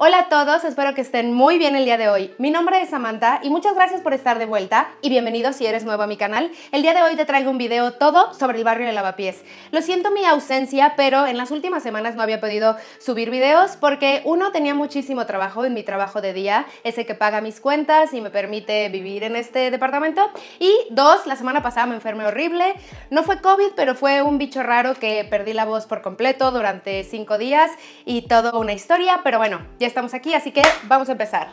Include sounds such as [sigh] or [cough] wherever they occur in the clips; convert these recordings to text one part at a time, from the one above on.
Hola a todos, espero que estén muy bien el día de hoy. Mi nombre es Samantha y muchas gracias por estar de vuelta y bienvenido si eres nuevo a mi canal. El día de hoy te traigo un video todo sobre el barrio de Lavapiés. Lo siento mi ausencia, pero en las últimas semanas no había podido subir videos porque uno tenía muchísimo trabajo en mi trabajo de día, ese que paga mis cuentas y me permite vivir en este departamento. Y dos, la semana pasada me enfermé horrible. No fue COVID, pero fue un bicho raro que perdí la voz por completo durante cinco días y todo una historia, pero bueno, estamos aquí, así que vamos a empezar.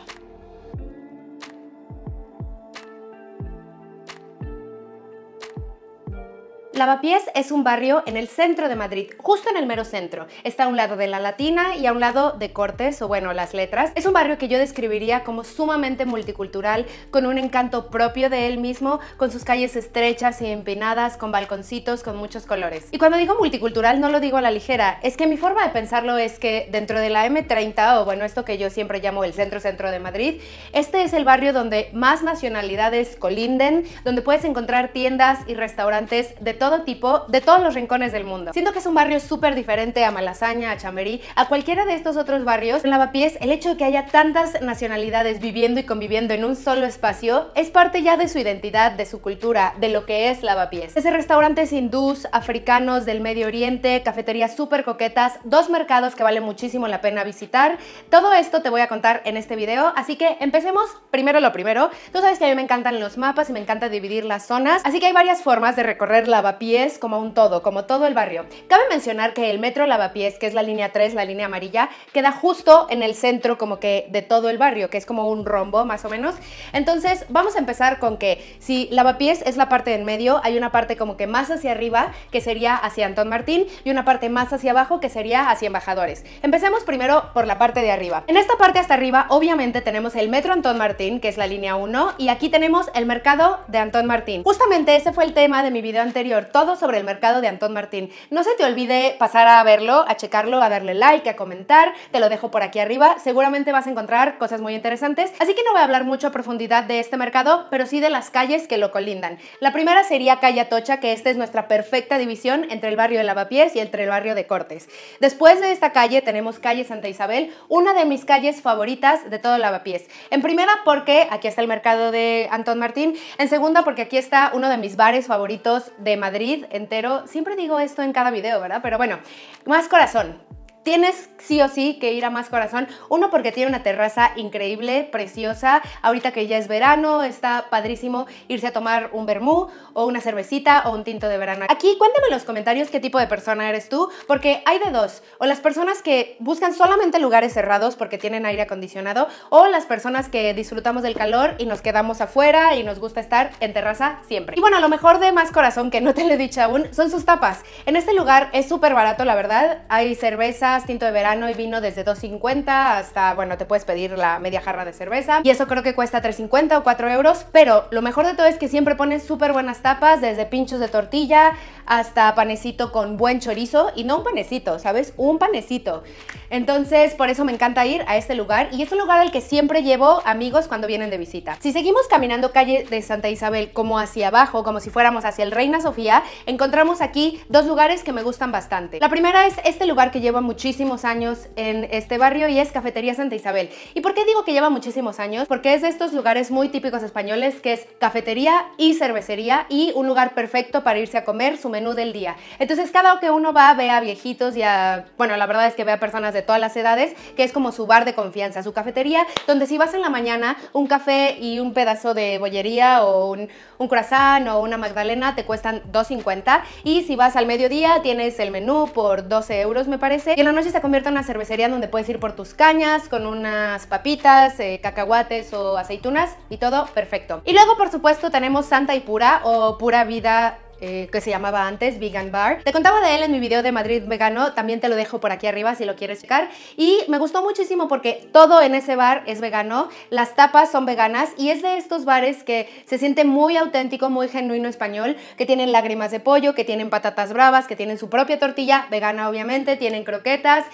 Lavapiés es un barrio en el centro de Madrid, justo en el mero centro. Está a un lado de la Latina y a un lado de Cortes, o bueno, las letras. Es un barrio que yo describiría como sumamente multicultural, con un encanto propio de él mismo, con sus calles estrechas y empinadas, con balconcitos, con muchos colores. Y cuando digo multicultural no lo digo a la ligera, es que mi forma de pensarlo es que dentro de la M30, o bueno, esto que yo siempre llamo el centro-centro de Madrid, este es el barrio donde más nacionalidades colinden, donde puedes encontrar tiendas y restaurantes de todo todo tipo, de todos los rincones del mundo. Siento que es un barrio súper diferente a Malasaña, a Chamberí, a cualquiera de estos otros barrios. En Lavapiés, el hecho de que haya tantas nacionalidades viviendo y conviviendo en un solo espacio es parte ya de su identidad, de su cultura, de lo que es Lavapiés. Ese restaurantes hindús, africanos, del Medio Oriente, cafeterías súper coquetas, dos mercados que vale muchísimo la pena visitar. Todo esto te voy a contar en este video, así que empecemos primero lo primero. Tú sabes que a mí me encantan los mapas y me encanta dividir las zonas, así que hay varias formas de recorrer Lavapiés como un todo, como todo el barrio. Cabe mencionar que el metro Lavapiés, que es la línea 3, la línea amarilla, queda justo en el centro como que de todo el barrio, que es como un rombo más o menos. Entonces vamos a empezar con que si Lavapiés es la parte en medio, hay una parte como que más hacia arriba, que sería hacia Antón Martín, y una parte más hacia abajo, que sería hacia Embajadores. Empecemos primero por la parte de arriba. En esta parte hasta arriba, obviamente tenemos el metro Antón Martín, que es la línea 1, y aquí tenemos el mercado de Antón Martín. Justamente ese fue el tema de mi video anterior todo sobre el mercado de Antón Martín. No se te olvide pasar a verlo, a checarlo, a darle like, a comentar. Te lo dejo por aquí arriba. Seguramente vas a encontrar cosas muy interesantes. Así que no voy a hablar mucho a profundidad de este mercado, pero sí de las calles que lo colindan. La primera sería Calle Atocha, que esta es nuestra perfecta división entre el barrio de Lavapiés y entre el barrio de Cortes. Después de esta calle tenemos Calle Santa Isabel, una de mis calles favoritas de todo Lavapiés. En primera porque aquí está el mercado de Antón Martín. En segunda porque aquí está uno de mis bares favoritos de Madrid entero. Siempre digo esto en cada video, ¿verdad? Pero bueno, más corazón tienes sí o sí que ir a Más Corazón. Uno porque tiene una terraza increíble, preciosa. Ahorita que ya es verano, está padrísimo irse a tomar un vermú o una cervecita o un tinto de verano. Aquí cuéntame en los comentarios qué tipo de persona eres tú, porque hay de dos. O las personas que buscan solamente lugares cerrados porque tienen aire acondicionado, o las personas que disfrutamos del calor y nos quedamos afuera y nos gusta estar en terraza siempre. Y bueno, lo mejor de Más Corazón, que no te lo he dicho aún, son sus tapas. En este lugar es súper barato, la verdad. Hay cerveza, tinto de verano y vino desde 2.50 hasta, bueno, te puedes pedir la media jarra de cerveza y eso creo que cuesta 3.50 o 4 euros, pero lo mejor de todo es que siempre ponen súper buenas tapas, desde pinchos de tortilla hasta panecito con buen chorizo y no un panecito, ¿sabes? Un panecito. Entonces, por eso me encanta ir a este lugar y es un lugar al que siempre llevo amigos cuando vienen de visita. Si seguimos caminando calle de Santa Isabel como hacia abajo, como si fuéramos hacia el Reina Sofía, encontramos aquí dos lugares que me gustan bastante. La primera es este lugar que lleva muchísimo muchísimos años en este barrio y es Cafetería Santa Isabel. ¿Y por qué digo que lleva muchísimos años? Porque es de estos lugares muy típicos españoles que es cafetería y cervecería y un lugar perfecto para irse a comer su menú del día. Entonces cada que uno va ve a viejitos y a, bueno, la verdad es que ve a personas de todas las edades, que es como su bar de confianza, su cafetería, donde si vas en la mañana, un café y un pedazo de bollería o un, un croissant o una magdalena te cuestan 2.50 y si vas al mediodía tienes el menú por 12 euros me parece la noche se convierte en una cervecería donde puedes ir por tus cañas con unas papitas, eh, cacahuates o aceitunas y todo perfecto. Y luego, por supuesto, tenemos Santa y Pura o Pura Vida eh, que se llamaba antes Vegan Bar. Te contaba de él en mi video de Madrid Vegano, también te lo dejo por aquí arriba si lo quieres checar. Y me gustó muchísimo porque todo en ese bar es vegano, las tapas son veganas y es de estos bares que se siente muy auténtico, muy genuino español, que tienen lágrimas de pollo, que tienen patatas bravas, que tienen su propia tortilla, vegana obviamente, tienen croquetas.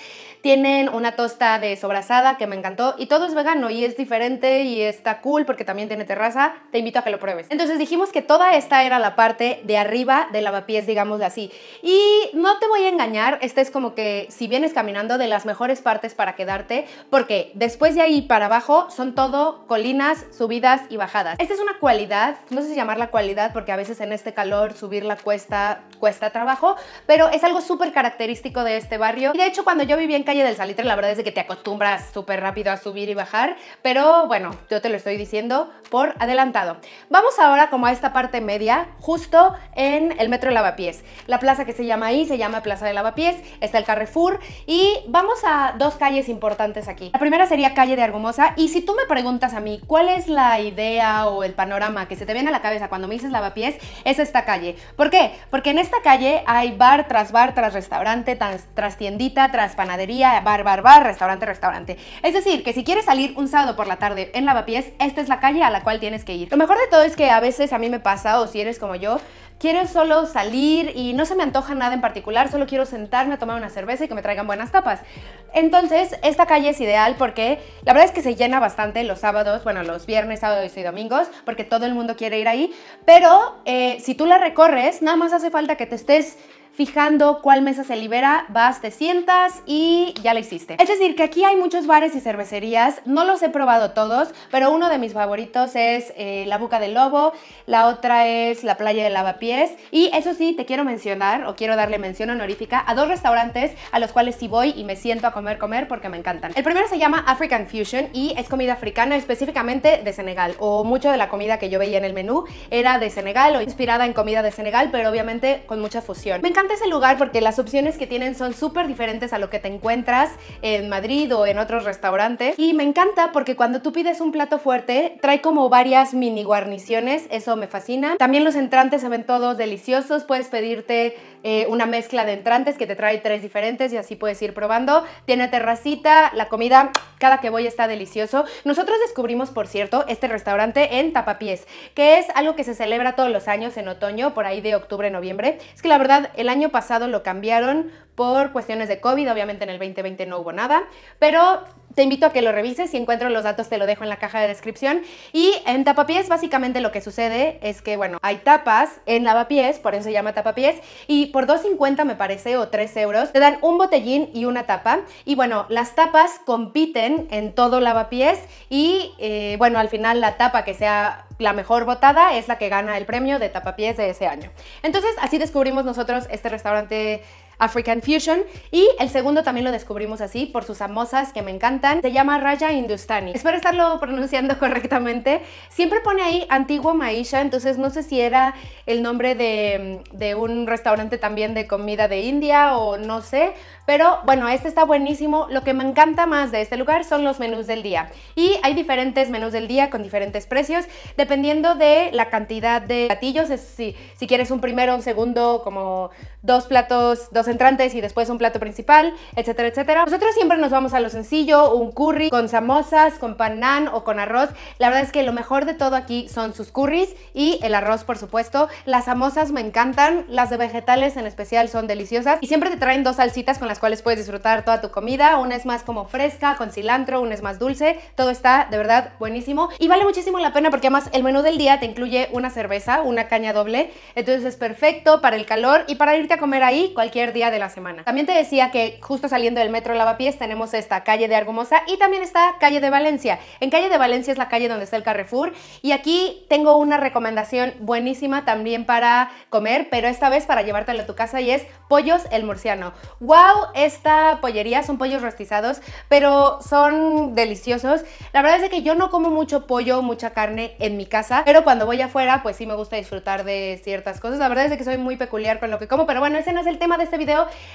Tienen una tosta de sobrasada que me encantó y todo es vegano y es diferente y está cool porque también tiene terraza. Te invito a que lo pruebes. Entonces dijimos que toda esta era la parte de arriba del lavapiés, digamos así. Y no te voy a engañar, esta es como que si vienes caminando de las mejores partes para quedarte porque después de ahí para abajo son todo colinas, subidas y bajadas. Esta es una cualidad, no sé si llamarla cualidad porque a veces en este calor subir la cuesta cuesta trabajo, pero es algo súper característico de este barrio. Y de hecho cuando yo vivía en calle del Salitre la verdad es que te acostumbras súper rápido a subir y bajar, pero bueno, yo te lo estoy diciendo por adelantado. Vamos ahora como a esta parte media, justo en el metro Lavapiés. La plaza que se llama ahí se llama Plaza de Lavapiés, está el Carrefour y vamos a dos calles importantes aquí. La primera sería calle de Argumosa y si tú me preguntas a mí cuál es la idea o el panorama que se te viene a la cabeza cuando me dices Lavapiés, es esta calle. ¿Por qué? Porque en esta calle hay bar tras bar, tras restaurante, tras tiendita, tras panadería, bar, bar, bar, restaurante, restaurante. Es decir, que si quieres salir un sábado por la tarde en Lavapiés, esta es la calle a la cual tienes que ir. Lo mejor de todo es que a veces a mí me pasa, o si eres como yo, quiero solo salir y no se me antoja nada en particular, solo quiero sentarme a tomar una cerveza y que me traigan buenas tapas. Entonces, esta calle es ideal porque la verdad es que se llena bastante los sábados, bueno, los viernes, sábados y domingos, porque todo el mundo quiere ir ahí, pero eh, si tú la recorres, nada más hace falta que te estés fijando cuál mesa se libera, vas, te sientas y ya la hiciste. Es decir, que aquí hay muchos bares y cervecerías, no los he probado todos, pero uno de mis favoritos es eh, La Boca del Lobo, la otra es La Playa de Lavapiés y eso sí, te quiero mencionar o quiero darle mención honorífica a dos restaurantes a los cuales sí voy y me siento a comer, comer porque me encantan. El primero se llama African Fusion y es comida africana específicamente de Senegal o mucho de la comida que yo veía en el menú era de Senegal o inspirada en comida de Senegal, pero obviamente con mucha fusión encanta ese lugar porque las opciones que tienen son súper diferentes a lo que te encuentras en Madrid o en otros restaurantes. Y me encanta porque cuando tú pides un plato fuerte, trae como varias mini guarniciones, eso me fascina. También los entrantes se ven todos deliciosos, puedes pedirte eh, una mezcla de entrantes que te trae tres diferentes y así puedes ir probando. Tiene terracita, la comida cada que voy está delicioso. Nosotros descubrimos, por cierto, este restaurante en Tapapiés, que es algo que se celebra todos los años en otoño, por ahí de octubre, noviembre. Es que la verdad, el año pasado lo cambiaron por cuestiones de COVID, obviamente en el 2020 no hubo nada, pero te invito a que lo revises, si encuentro los datos te lo dejo en la caja de descripción. Y en tapapiés básicamente lo que sucede es que, bueno, hay tapas en lavapiés, por eso se llama tapapiés, y por 2.50 me parece, o 3 euros, te dan un botellín y una tapa. Y bueno, las tapas compiten en todo lavapiés y, eh, bueno, al final la tapa que sea la mejor botada es la que gana el premio de tapapiés de ese año. Entonces, así descubrimos nosotros este restaurante African Fusion. Y el segundo también lo descubrimos así por sus samosas que me encantan. Se llama Raja Hindustani. Espero estarlo [laughs] pronunciando correctamente. Siempre pone ahí antiguo Maisha, entonces no sé si era el nombre de, de un restaurante también de comida de India o no sé. Pero bueno, este está buenísimo. Lo que me encanta más de este lugar son los menús del día. Y hay diferentes menús del día con diferentes precios, dependiendo de la cantidad de platillos. si, si quieres un primero, un segundo, como dos platos, dos entrantes y después un plato principal, etcétera, etcétera. Nosotros siempre nos vamos a lo sencillo, un curry con samosas, con pan naan o con arroz. La verdad es que lo mejor de todo aquí son sus curries y el arroz, por supuesto. Las samosas me encantan, las de vegetales en especial son deliciosas y siempre te traen dos salsitas con las cuales puedes disfrutar toda tu comida. Una es más como fresca, con cilantro, una es más dulce. Todo está de verdad buenísimo y vale muchísimo la pena porque además el menú del día te incluye una cerveza, una caña doble. Entonces es perfecto para el calor y para irte a comer ahí cualquier día de la semana. También te decía que justo saliendo del metro Lavapiés tenemos esta calle de Argumosa y también está calle de Valencia. En calle de Valencia es la calle donde está el Carrefour y aquí tengo una recomendación buenísima también para comer, pero esta vez para llevártela a tu casa y es Pollos El Murciano. ¡Wow! Esta pollería son pollos rostizados, pero son deliciosos. La verdad es que yo no como mucho pollo, mucha carne en mi casa, pero cuando voy afuera pues sí me gusta disfrutar de ciertas cosas. La verdad es que soy muy peculiar con lo que como, pero bueno, ese no es el tema de este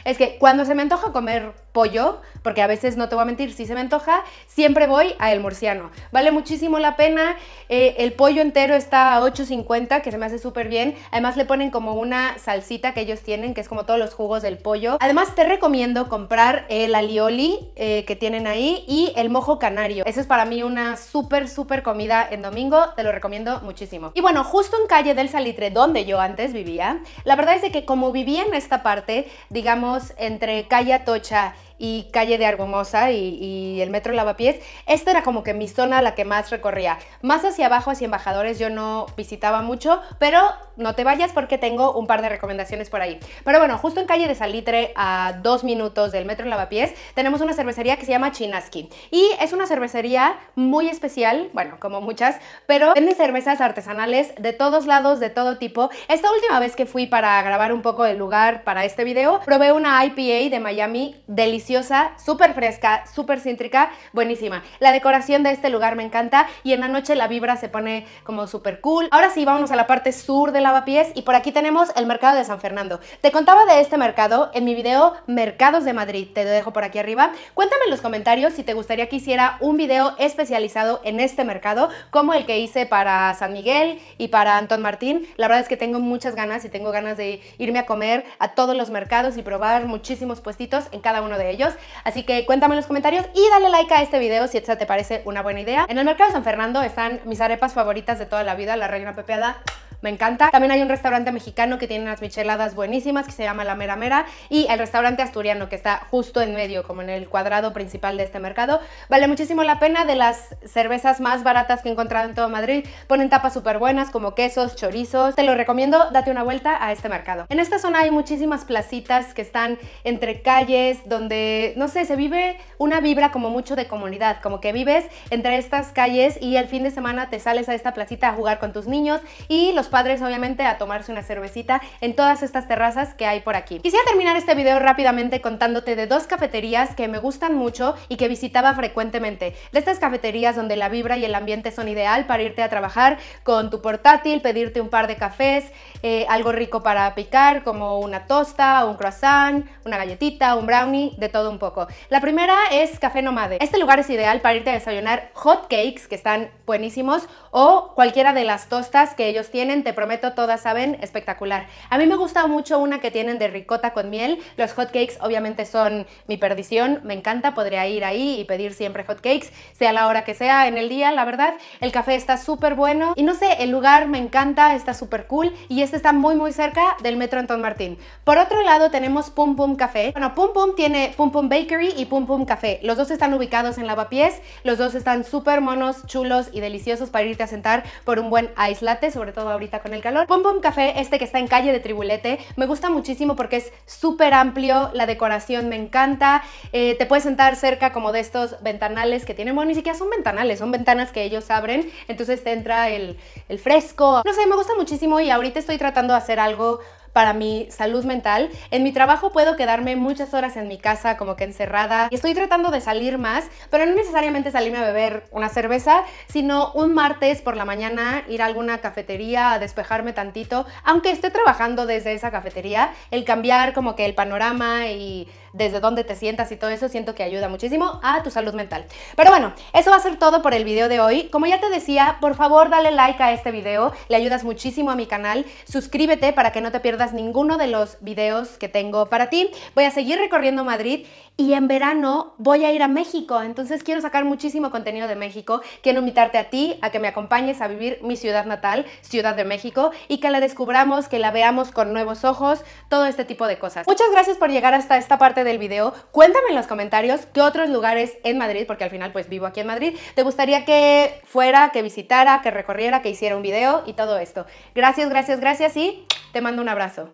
es que cuando se me antoja comer pollo, porque a veces no te voy a mentir, si se me antoja, siempre voy a El Murciano. Vale muchísimo la pena, eh, el pollo entero está a 8.50, que se me hace súper bien. Además le ponen como una salsita que ellos tienen, que es como todos los jugos del pollo. Además te recomiendo comprar el alioli eh, que tienen ahí y el mojo canario. eso es para mí una súper, súper comida en domingo, te lo recomiendo muchísimo. Y bueno, justo en calle del Salitre, donde yo antes vivía, la verdad es de que como vivía en esta parte, digamos, entre Calle Tocha y calle de Argomosa y, el metro Lavapiés. Esta era como que mi zona la que más recorría. Más hacia abajo, hacia Embajadores, yo no visitaba mucho, pero no te vayas porque tengo un par de recomendaciones por ahí. Pero bueno, justo en calle de Salitre, a dos minutos del metro Lavapiés, tenemos una cervecería que se llama Chinaski. Y es una cervecería muy especial, bueno, como muchas, pero venden cervezas artesanales de todos lados, de todo tipo. Esta última vez que fui para grabar un poco el lugar para este video, probé una IPA de Miami deliciosa super súper fresca, súper cíntrica, buenísima. La decoración de este lugar me encanta y en la noche la vibra se pone como súper cool. Ahora sí, vamos a la parte sur de Lavapiés y por aquí tenemos el mercado de San Fernando. Te contaba de este mercado en mi video Mercados de Madrid, te lo dejo por aquí arriba. Cuéntame en los comentarios si te gustaría que hiciera un video especializado en este mercado, como el que hice para San Miguel y para Anton Martín. La verdad es que tengo muchas ganas y tengo ganas de irme a comer a todos los mercados y probar muchísimos puestitos en cada uno de ellos. Así que cuéntame en los comentarios y dale like a este video si esta te parece una buena idea. En el mercado de San Fernando están mis arepas favoritas de toda la vida, la reina pepeada me encanta. También hay un restaurante mexicano que tiene unas micheladas buenísimas que se llama La Mera Mera y el restaurante asturiano que está justo en medio, como en el cuadrado principal de este mercado. Vale muchísimo la pena, de las cervezas más baratas que he encontrado en todo Madrid, ponen tapas súper buenas como quesos, chorizos. Te lo recomiendo, date una vuelta a este mercado. En esta zona hay muchísimas placitas que están entre calles donde, no sé, se vive una vibra como mucho de comunidad, como que vives entre estas calles y el fin de semana te sales a esta placita a jugar con tus niños y los padres obviamente a tomarse una cervecita en todas estas terrazas que hay por aquí. Quisiera terminar este video rápidamente contándote de dos cafeterías que me gustan mucho y que visitaba frecuentemente. De estas cafeterías donde la vibra y el ambiente son ideal para irte a trabajar con tu portátil, pedirte un par de cafés, eh, algo rico para picar como una tosta, un croissant, una galletita, un brownie, de todo un poco. La primera es Café Nomade. Este lugar es ideal para irte a desayunar hot cakes que están buenísimos o cualquiera de las tostas que ellos tienen te prometo todas saben espectacular. A mí me gusta mucho una que tienen de ricota con miel. Los hotcakes obviamente son mi perdición, me encanta, podría ir ahí y pedir siempre hotcakes, sea la hora que sea en el día, la verdad. El café está súper bueno y no sé, el lugar me encanta, está súper cool y este está muy muy cerca del metro Anton Martín. Por otro lado tenemos Pum Pum Café. Bueno, Pum Pum tiene Pum Pum Bakery y Pum Pum Café. Los dos están ubicados en Lavapiés, los dos están súper monos, chulos y deliciosos para irte a sentar por un buen ice latte, sobre todo ahorita con el calor. Pom Pom Café, este que está en calle de Tribulete, me gusta muchísimo porque es súper amplio, la decoración me encanta, eh, te puedes sentar cerca como de estos ventanales que tienen, bueno, ni siquiera son ventanales, son ventanas que ellos abren, entonces te entra el, el fresco. No sé, me gusta muchísimo y ahorita estoy tratando de hacer algo para mi salud mental. En mi trabajo puedo quedarme muchas horas en mi casa como que encerrada y estoy tratando de salir más, pero no necesariamente salirme a beber una cerveza, sino un martes por la mañana ir a alguna cafetería a despejarme tantito, aunque esté trabajando desde esa cafetería, el cambiar como que el panorama y desde dónde te sientas y todo eso, siento que ayuda muchísimo a tu salud mental. Pero bueno, eso va a ser todo por el video de hoy. Como ya te decía, por favor dale like a este video, le ayudas muchísimo a mi canal, suscríbete para que no te pierdas ninguno de los videos que tengo para ti. Voy a seguir recorriendo Madrid y en verano voy a ir a México, entonces quiero sacar muchísimo contenido de México, quiero invitarte a ti a que me acompañes a vivir mi ciudad natal, Ciudad de México, y que la descubramos, que la veamos con nuevos ojos, todo este tipo de cosas. Muchas gracias por llegar hasta esta parte del video. Cuéntame en los comentarios qué otros lugares en Madrid, porque al final pues vivo aquí en Madrid, te gustaría que fuera, que visitara, que recorriera, que hiciera un video y todo esto. Gracias, gracias, gracias y te mando un abrazo.